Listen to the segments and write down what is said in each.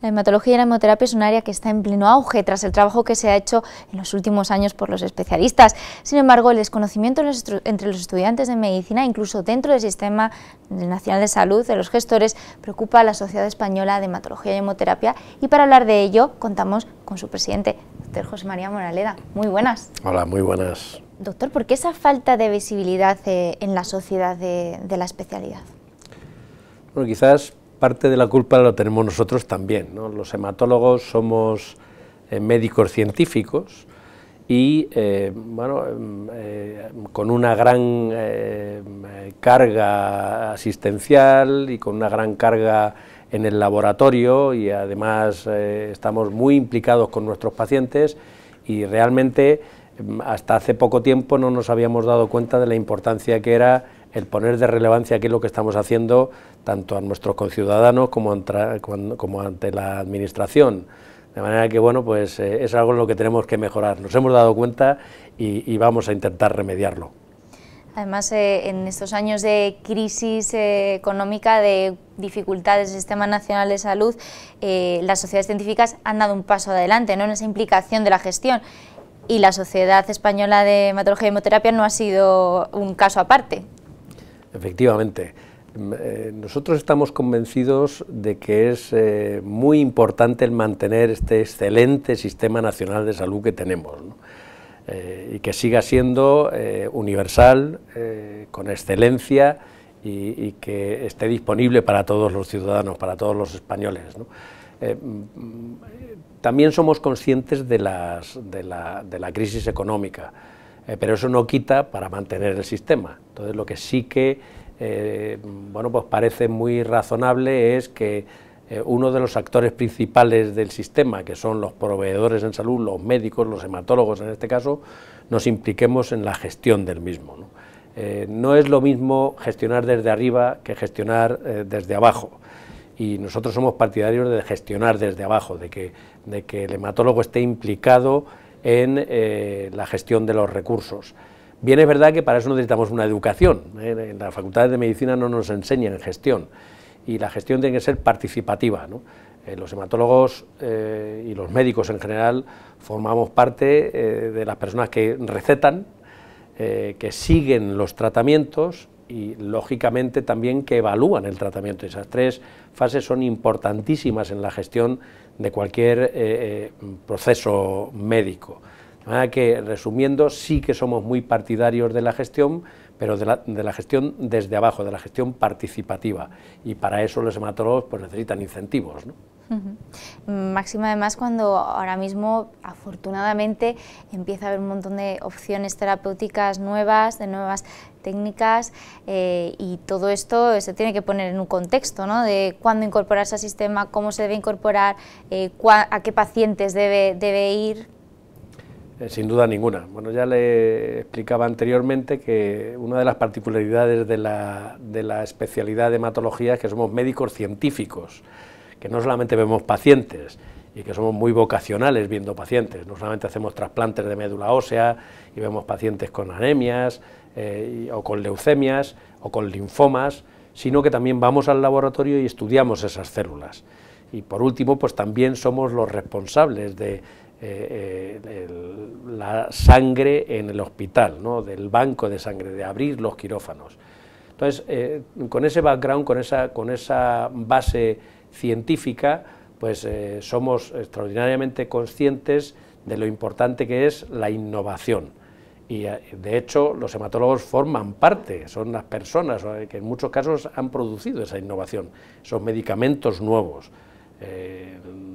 La hematología y la hemoterapia es un área que está en pleno auge tras el trabajo que se ha hecho en los últimos años por los especialistas. Sin embargo, el desconocimiento entre los estudiantes de medicina, incluso dentro del Sistema Nacional de Salud, de los gestores, preocupa a la Sociedad Española de Hematología y Hemoterapia y para hablar de ello contamos con su presidente, doctor José María Moraleda. Muy buenas. Hola, muy buenas. Doctor, ¿por qué esa falta de visibilidad eh, en la sociedad de la especialidad? Bueno, quizás parte de la culpa la tenemos nosotros también. Los hematólogos somos eh, médicos científicos y eh, bueno, em, eh, con una gran carga asistencial y con una gran carga en el laboratorio y además estamos muy implicados con nuestros pacientes y realmente em, hasta hace poco tiempo no nos habíamos dado cuenta de la importancia que era el poner de relevancia qué es lo que estamos haciendo tanto a nuestros conciudadanos como, ante la Administración. De manera que, bueno, pues eh, es algo en lo que tenemos que mejorar. Nos hemos dado cuenta y, vamos a intentar remediarlo. Además, eh, en estos años de crisis eh, económica, de dificultades del Sistema Nacional de Salud, las sociedades científicas han dado un paso adelante ¿no? en esa implicación de la gestión y la Sociedad Española de Hematología y Hemoterapia no ha sido un caso aparte. Efectivamente. Eh, nosotros estamos convencidos de que es eh, muy importante el mantener este excelente sistema nacional de salud que tenemos eh, y que siga siendo universal, con excelencia y, que esté disponible para todos los ciudadanos, para todos los españoles. Mm, también somos conscientes de, la, de la crisis económica, pero eso no quita para mantener el sistema. Entonces lo que sí que eh, bueno, pues parece muy razonable es que eh, uno de los actores principales del sistema, que son los proveedores en salud, los médicos, los hematólogos en este caso, nos impliquemos en la gestión del mismo. No, eh, es lo mismo gestionar desde arriba que gestionar desde abajo y nosotros somos partidarios de gestionar desde abajo, de que, el hematólogo esté implicado en la gestión de los recursos. Bien es verdad que para eso necesitamos una educación. ¿eh? En las facultades de medicina no nos enseñan gestión y la gestión tiene que ser participativa. Eh, los hematólogos eh, y los médicos en general formamos parte de las personas que recetan, que siguen los tratamientos y lógicamente también que evalúan el tratamiento. Esas tres fases son importantísimas en la gestión de cualquier proceso médico manera que, resumiendo, sí que somos muy partidarios de la gestión, pero de la, de la, gestión desde abajo, de la gestión participativa. Y para eso los hematólogos pues, necesitan incentivos. ¿no? Mm, Máximo, además, cuando ahora mismo, afortunadamente, empieza a haber un montón de opciones terapéuticas nuevas, de nuevas técnicas, eh, y todo esto se tiene que poner en un contexto, ¿no? De cuándo incorporarse al sistema, cómo se debe incorporar, eh, a qué pacientes debe, debe ir, eh, sin duda ninguna. Bueno, ya le explicaba anteriormente que una de las particularidades de la, de la especialidad de hematología es que somos médicos científicos, que no solamente vemos pacientes, y que somos muy vocacionales viendo pacientes. No solamente hacemos trasplantes de médula ósea y vemos pacientes con anemias eh, o con leucemias o con linfomas, sino que también vamos al laboratorio y estudiamos esas células. Y por último, pues también somos los responsables de eh, la sangre en el hospital, del banco de sangre, de abrir los quirófanos. Entonces, eh, con ese background, con esa, con esa base científica, pues eh, somos extraordinariamente conscientes de lo importante que es la innovación. Y de hecho, los hematólogos forman parte, son las personas que en muchos casos han producido esa innovación, esos medicamentos nuevos.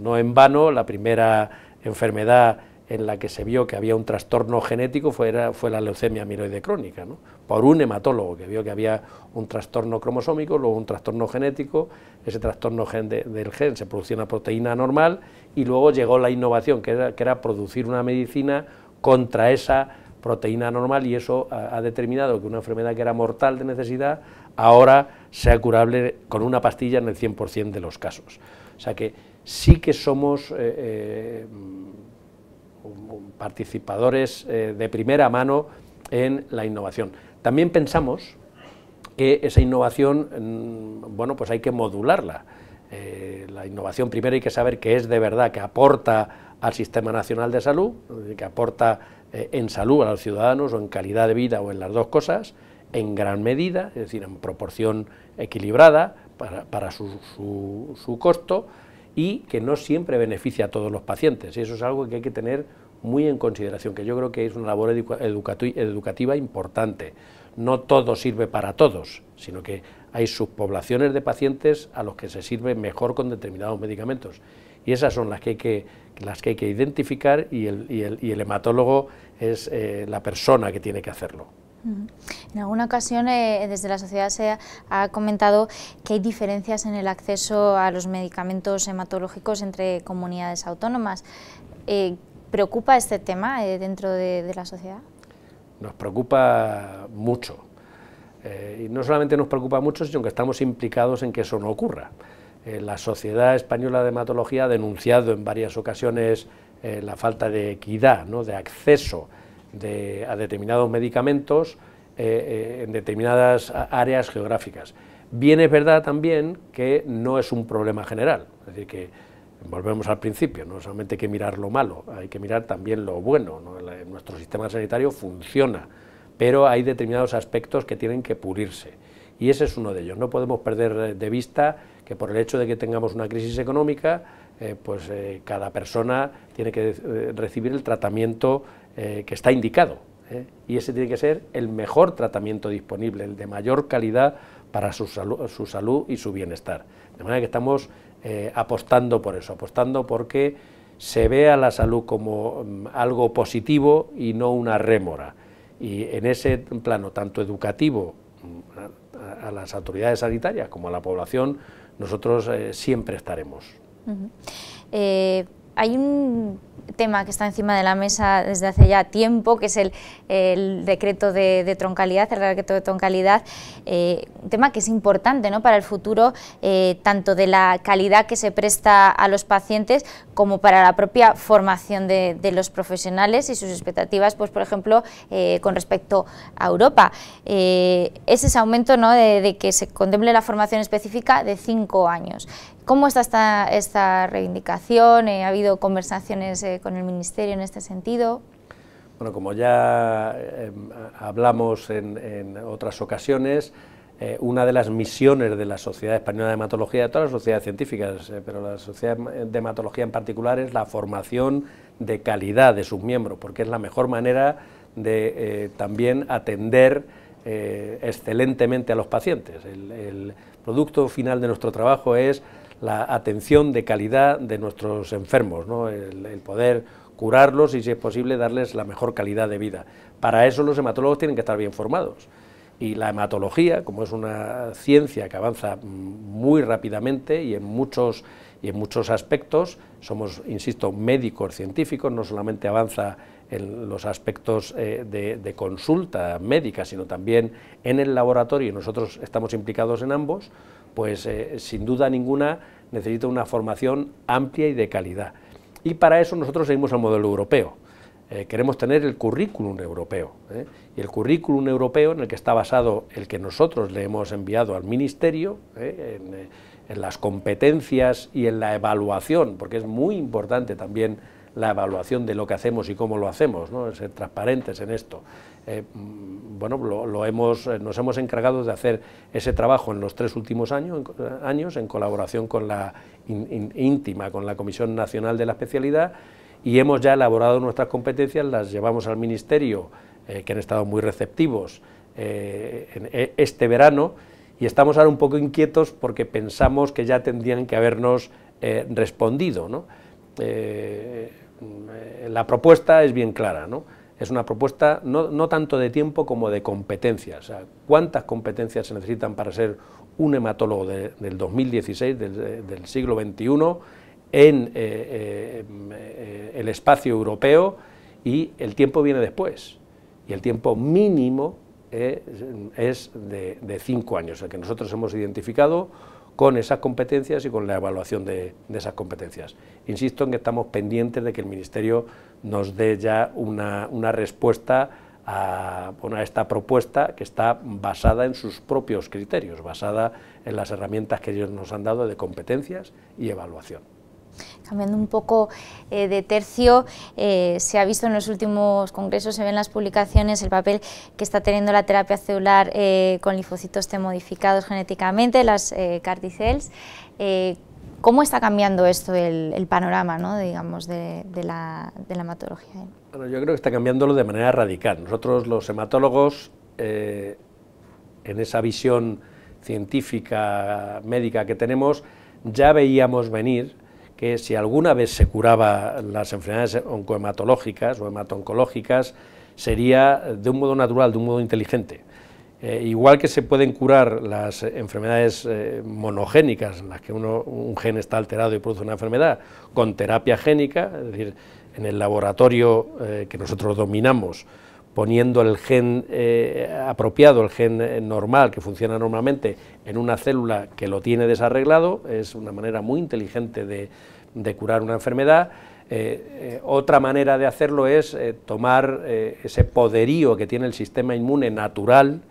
no en vano, la primera enfermedad en la que se vio que había un trastorno genético fue, fue la leucemia miroide crónica, por un hematólogo que vio que había un trastorno cromosómico, luego un trastorno genético, ese trastorno del gen se producía una proteína normal y luego llegó la innovación, que era, que era producir una medicina contra esa proteína anormal y eso ha, determinado que una enfermedad que era mortal de necesidad ahora sea curable con una pastilla en el 100% de los casos. O sea que sí que somos eh, eh, mm, participadores eh, de primera mano en la innovación. También pensamos que esa innovación, mm, bueno, pues hay que modularla. la innovación primero hay que saber que es de verdad, que aporta al Sistema Nacional de Salud, que aporta en salud a los ciudadanos o en calidad de vida o en las dos cosas, en gran medida, es decir, en proporción equilibrada para, su costo, y que no siempre beneficia a todos los pacientes. Y eso es algo que hay que tener muy en consideración, que yo creo que es una labor educativa importante. No todo sirve para todos, sino que hay subpoblaciones de pacientes a los que se sirve mejor con determinados medicamentos. Y esas son las que hay que, las que, hay que identificar y el, hematólogo es eh, la persona que tiene que hacerlo. En alguna ocasión eh, desde la sociedad se ha, comentado que hay diferencias en el acceso a los medicamentos hematológicos entre comunidades autónomas. Eh, ¿Preocupa este tema eh, dentro de, la sociedad? Nos preocupa mucho. y no solamente nos preocupa mucho, sino que estamos implicados en que eso no ocurra. la Sociedad Española de Hematología ha denunciado en varias ocasiones la falta de equidad, ¿no? de acceso a determinados medicamentos eh, eh, en determinadas áreas geográficas. Bien es verdad también que no es un problema general, es decir, que volvemos al principio, no solamente hay que mirar lo malo, hay que mirar también lo bueno, nuestro sistema sanitario funciona, pero hay determinados aspectos que tienen que pulirse y ese es uno de ellos. No podemos perder eh, de vista que por el hecho de que tengamos una crisis económica, pues cada persona tiene que recibir el tratamiento eh, que está indicado. ¿eh? Y ese tiene que ser el mejor tratamiento disponible, el de mayor calidad para su, salud y su bienestar. De manera que estamos eh, apostando por eso, apostando porque se vea la salud como mm, algo positivo y no una rémora. Y en ese plano, tanto educativo mm, a, las autoridades sanitarias como a la población, nosotros siempre estaremos hay un tema que está encima de la mesa desde hace ya tiempo, que es el, decreto de, troncalidad, el decreto de troncalidad, eh, un tema que es importante para el futuro, eh, tanto de la calidad que se presta a los pacientes como para la propia formación de, los profesionales y sus expectativas, pues por ejemplo, eh, con respecto a Europa. es ese aumento de, que se contemple la formación específica de cinco años. ¿Cómo está esta, reivindicación? Eh, ¿Ha habido conversaciones eh, con el Ministerio en este sentido? Bueno, como ya eh, hablamos en, otras ocasiones, una de las misiones de la Sociedad Española de Hematología, de todas las sociedades científicas, pero la Sociedad de Hematología en particular, es la formación de calidad de sus miembros, porque es la mejor manera de también atender excelentemente a los pacientes. el producto final de nuestro trabajo es la atención de calidad de nuestros enfermos, el, poder curarlos y si es posible darles la mejor calidad de vida. Para eso los hematólogos tienen que estar bien formados y la hematología, como es una ciencia que avanza mm, muy rápidamente y en muchos, y en muchos aspectos, somos, insisto, médicos científicos, no solamente avanza en los aspectos eh, de, de, consulta médica, sino también en el laboratorio, y nosotros estamos implicados en ambos, pues eh, sin duda ninguna necesita una formación amplia y de calidad. Y para eso nosotros seguimos al modelo europeo. Eh, queremos tener el currículum europeo. ¿eh? Y el currículum europeo en el que está basado el que nosotros le hemos enviado al Ministerio, en, en, las competencias y en la evaluación, porque es muy importante también la evaluación de lo que hacemos y cómo lo hacemos, ¿no? ser transparentes en esto. Eh, mm, bueno, lo, hemos, eh, nos hemos encargado de hacer ese trabajo en los tres últimos años, en, eh, años, en colaboración con la íntima, con la Comisión Nacional de la Especialidad, y hemos ya elaborado nuestras competencias, las llevamos al Ministerio, que han estado muy receptivos este verano, y estamos ahora un poco inquietos porque pensamos que ya tendrían que habernos respondido. ¿no? Mm, la propuesta es bien clara, ¿no? Es una propuesta no, tanto de tiempo como de competencias. ¿Cuántas competencias se necesitan para ser un hematólogo del 2016, del, siglo XXI, en eh, eh, el espacio europeo? Y el tiempo viene después. Y el tiempo mínimo eh, es de, de cinco años, el que nosotros hemos identificado con esas competencias y con la evaluación de, esas competencias. Insisto en que estamos pendientes de que el Ministerio nos dé ya una, respuesta a, esta propuesta que está basada en sus propios criterios, basada en las herramientas que ellos nos han dado de competencias y evaluación. Cambiando un poco eh, de tercio, eh, se ha visto en los últimos congresos, se ven las publicaciones, el papel que está teniendo la terapia celular eh, con linfocitos T modificados genéticamente, las carticels. ¿Cómo está cambiando esto el, panorama ¿no? digamos, de, la, de la hematología? Bueno, yo creo que está cambiándolo de manera radical. Nosotros los hematólogos, en esa visión científica, médica que tenemos, ya veíamos venir que si alguna vez se curaba las enfermedades oncohematológicas o hematoncológicas, sería de un modo natural, de un modo inteligente. Eh, igual que se pueden curar las enfermedades eh, monogénicas, en las que un gen está alterado y produce una enfermedad, con terapia génica, es decir, en el laboratorio eh, que nosotros dominamos, poniendo el gen eh, apropiado, el gen eh, normal que funciona normalmente en una célula que lo tiene desarreglado, es una manera muy inteligente de, curar una enfermedad. Eh, otra manera de hacerlo es tomar ese poderío que tiene el sistema inmune natural,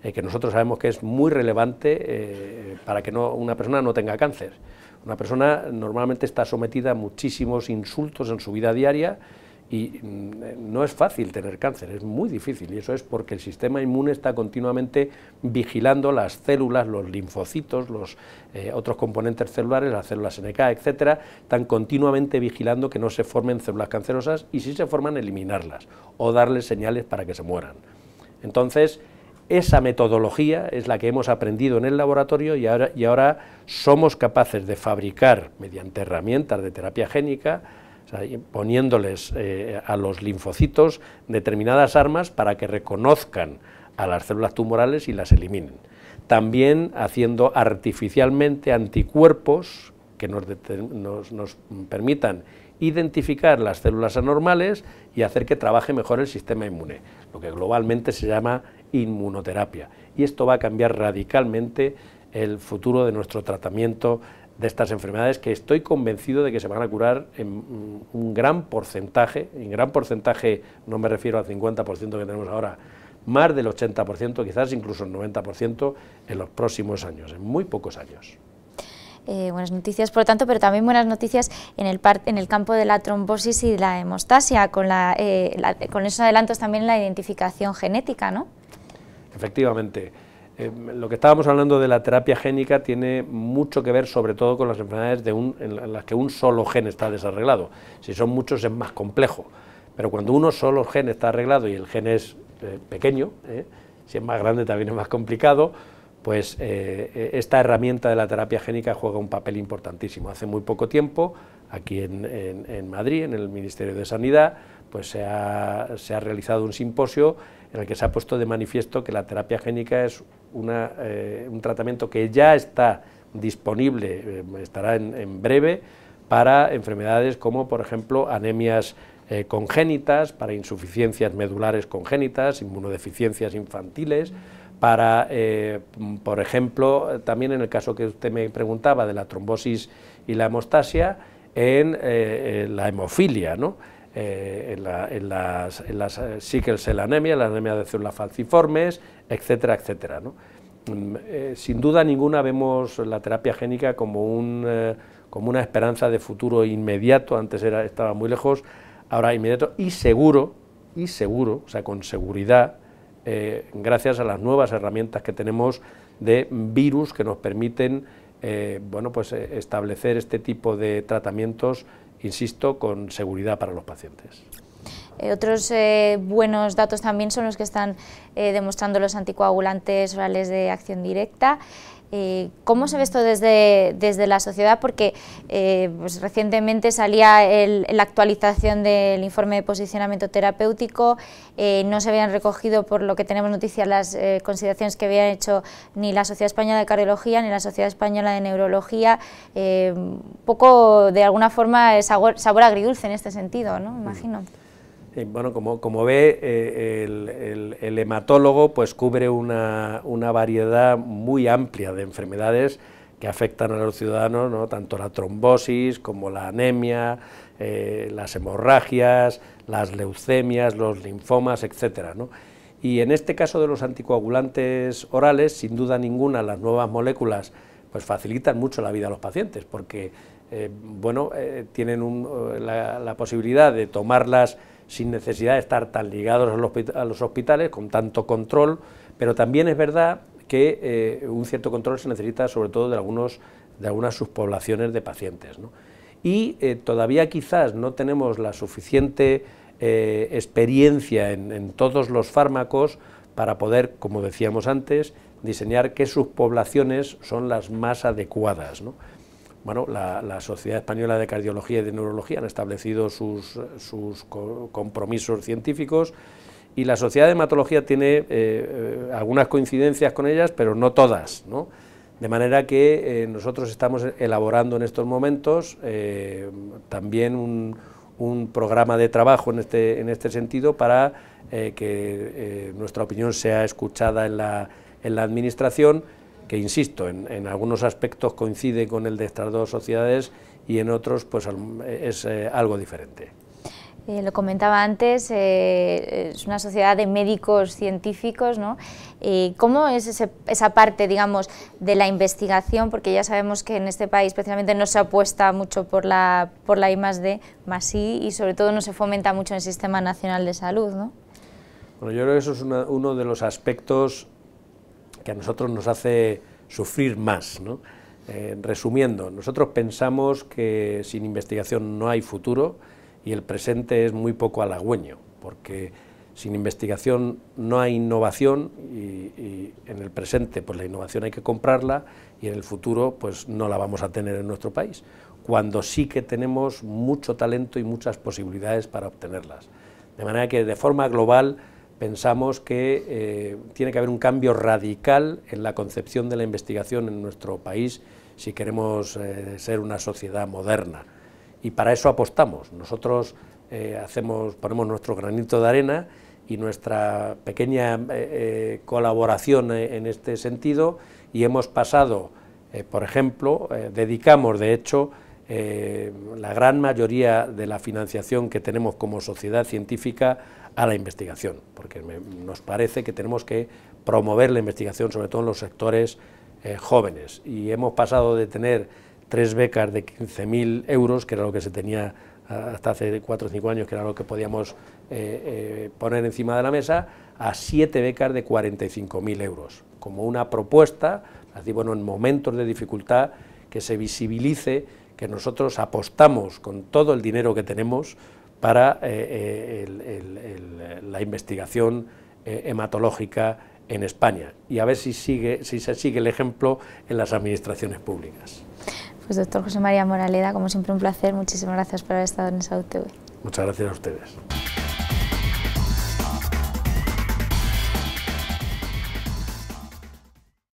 que nosotros sabemos que es muy relevante para que una persona no tenga cáncer. Una persona normalmente está sometida a muchísimos insultos en su vida diaria, y mm, no es fácil tener cáncer, es muy difícil, y eso es porque el sistema inmune está continuamente vigilando las células, los linfocitos, los eh, otros componentes celulares, las células NK, etcétera, están continuamente vigilando que no se formen células cancerosas y si se forman, eliminarlas o darles señales para que se mueran. Entonces, esa metodología es la que hemos aprendido en el laboratorio y ahora, y ahora somos capaces de fabricar, mediante herramientas de terapia génica, poniéndoles eh, a los linfocitos determinadas armas para que reconozcan a las células tumorales y las eliminen. También haciendo artificialmente anticuerpos que nos, nos permitan identificar las células anormales y hacer que trabaje mejor el sistema inmune, lo que globalmente se llama inmunoterapia. Y esto va a cambiar radicalmente el futuro de nuestro tratamiento de estas enfermedades que estoy convencido de que se van a curar en un gran porcentaje, en gran porcentaje no me refiero al 50% que tenemos ahora, más del 80%, quizás incluso el 90% en los próximos años, en muy pocos años. Eh, buenas noticias, por lo tanto, pero también buenas noticias en el, en el campo de la trombosis y la hemostasia, con, eh, con esos adelantos también en la identificación genética, ¿no? Efectivamente. Eh, lo que estábamos hablando de la terapia génica tiene mucho que ver sobre todo con las enfermedades de en las que un solo gen está desarreglado. Si son muchos es más complejo, pero cuando uno solo gen está arreglado y el gen es eh, pequeño, ¿eh? si es más grande también es más complicado, pues esta herramienta de la terapia génica juega un papel importantísimo. Hace muy poco tiempo, aquí en, Madrid, en el Ministerio de Sanidad, pues se ha, se ha realizado un simposio en el que se ha puesto de manifiesto que la terapia génica es eh, un tratamiento que ya está disponible, em, estará en, breve, para enfermedades como, por ejemplo, anemias eh, congénitas, para insuficiencias medulares congénitas, inmunodeficiencias infantiles, para, eh, por ejemplo, también en el caso que usted me preguntaba de la trombosis y la hemostasia, en la hemofilia, ¿no? Eh, en, la, en, las, en las eh, sickle cell anemia, la anemia de células falciformes, etcétera, etcétera. Mm, eh, sin duda ninguna vemos la terapia génica como, un, como una esperanza de futuro inmediato, antes era, estaba muy lejos, ahora inmediato y seguro, y seguro, o sea, con seguridad, gracias a las nuevas herramientas que tenemos de virus que nos permiten bueno, pues, establecer este tipo de tratamientos insisto, con seguridad para los pacientes. Eh, otros eh, buenos datos también son los que están eh, demostrando los anticoagulantes orales de acción directa. Eh, ¿Cómo se ve esto desde, desde la sociedad? Porque eh, pues recientemente salía la actualización del informe de posicionamiento terapéutico, eh, no se habían recogido, por lo que tenemos noticia, las consideraciones que habían hecho ni la Sociedad Española de Cardiología ni la Sociedad Española de Neurología. poco, de alguna forma, sabor, sabor agridulce en este sentido, ¿no? Imagino bueno, como, ve, eh, el, hematólogo pues cubre una, variedad muy amplia de enfermedades que afectan a los ciudadanos, ¿no? tanto la trombosis como la anemia, eh, las hemorragias, las leucemias, los linfomas, etc. Y en este caso de los anticoagulantes orales, sin duda ninguna, las nuevas moléculas pues facilitan mucho la vida a los pacientes, porque eh, bueno, tienen la posibilidad de tomarlas sin necesidad de estar tan ligados a los hospitales, con tanto control, pero también es verdad que eh, un cierto control se necesita sobre todo de, de algunas subpoblaciones de pacientes. Y eh, todavía quizás no tenemos la suficiente eh, experiencia en, todos los fármacos para poder, como decíamos antes, diseñar qué subpoblaciones son las más adecuadas bueno, la, Sociedad Española de Cardiología y de Neurología han establecido sus, sus compromisos científicos y la Sociedad de Hematología tiene eh, eh, algunas coincidencias con ellas, pero no todas, De manera que eh, nosotros estamos elaborando en estos momentos también un, un, programa de trabajo en este, en este sentido para que nuestra opinión sea escuchada en la, en la Administración que insisto, en, algunos aspectos coincide con el de estas dos sociedades y en otros pues es eh, algo diferente. Eh, lo comentaba antes, eh, es una sociedad de médicos científicos, ¿no? ¿Cómo es esa parte, digamos, de la investigación? Porque ya sabemos que en este país especialmente no se apuesta mucho por la, por la I más D, y sobre todo no se fomenta mucho en el Sistema Nacional de Salud, ¿no? Bueno, yo creo que eso es uno de los aspectos que a nosotros nos hace sufrir más. Eh, resumiendo, nosotros pensamos que sin investigación no hay futuro y el presente es muy poco halagüeño, porque sin investigación no hay innovación y, y, en el presente pues la innovación hay que comprarla y en el futuro pues no la vamos a tener en nuestro país, cuando sí que tenemos mucho talento y muchas posibilidades para obtenerlas. De manera que de forma global pensamos que eh, tiene que haber un cambio radical en la concepción de la investigación en nuestro país si queremos eh, ser una sociedad moderna. Y para eso apostamos. Nosotros eh, ponemos nuestro granito de arena y nuestra pequeña colaboración en este sentido y hemos pasado, por ejemplo, dedicamos de hecho la gran mayoría de la financiación que tenemos como sociedad científica a la investigación, porque nos parece que tenemos que promover la investigación, sobre todo en los sectores eh, jóvenes. Y hemos pasado de tener tres becas de 15.000 euros, que era lo que se tenía ah, hasta hace cuatro o cinco años, que era lo que podíamos eh, eh, poner encima de la mesa, a siete becas de 45.000 euros, como una propuesta, así bueno, en momentos de dificultad, que se visibilice que nosotros apostamos con todo el dinero que tenemos para eh, eh, la investigación eh, hematológica en España y a ver si, sigue, se sigue el ejemplo en las administraciones públicas. Pues doctor José María Moraleda, como siempre un placer, muchísimas gracias por haber estado en Salud TV. Muchas gracias a ustedes.